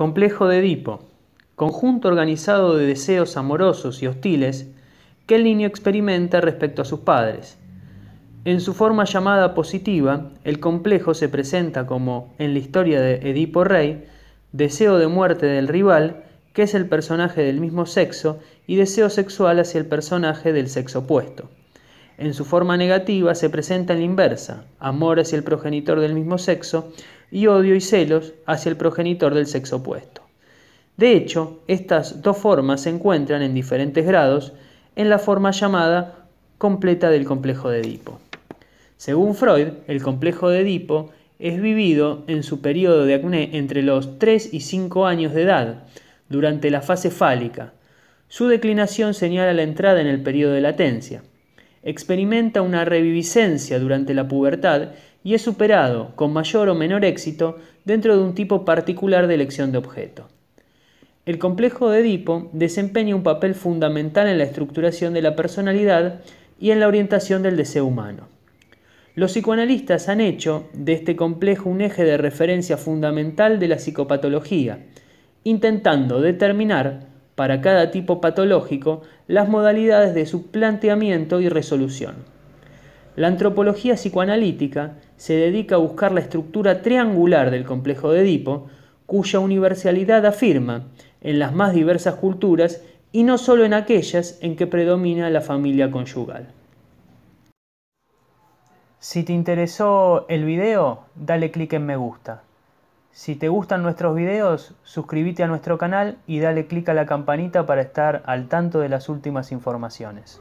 Complejo de Edipo, conjunto organizado de deseos amorosos y hostiles que el niño experimenta respecto a sus padres. En su forma llamada positiva, el complejo se presenta como, en la historia de Edipo Rey, deseo de muerte del rival, que es el personaje del mismo sexo, y deseo sexual hacia el personaje del sexo opuesto. En su forma negativa se presenta en la inversa, amor hacia el progenitor del mismo sexo y odio y celos hacia el progenitor del sexo opuesto. De hecho, estas dos formas se encuentran en diferentes grados en la forma llamada completa del complejo de Edipo. Según Freud, el complejo de Edipo es vivido en su periodo de acné entre los 3 y 5 años de edad, durante la fase fálica. Su declinación señala la entrada en el periodo de latencia experimenta una reviviscencia durante la pubertad y es superado, con mayor o menor éxito, dentro de un tipo particular de elección de objeto. El complejo de Edipo desempeña un papel fundamental en la estructuración de la personalidad y en la orientación del deseo humano. Los psicoanalistas han hecho de este complejo un eje de referencia fundamental de la psicopatología, intentando determinar para cada tipo patológico las modalidades de su planteamiento y resolución. La antropología psicoanalítica se dedica a buscar la estructura triangular del complejo de Edipo, cuya universalidad afirma en las más diversas culturas y no solo en aquellas en que predomina la familia conyugal. Si te interesó el video, dale clic en me gusta. Si te gustan nuestros videos, suscríbete a nuestro canal y dale clic a la campanita para estar al tanto de las últimas informaciones.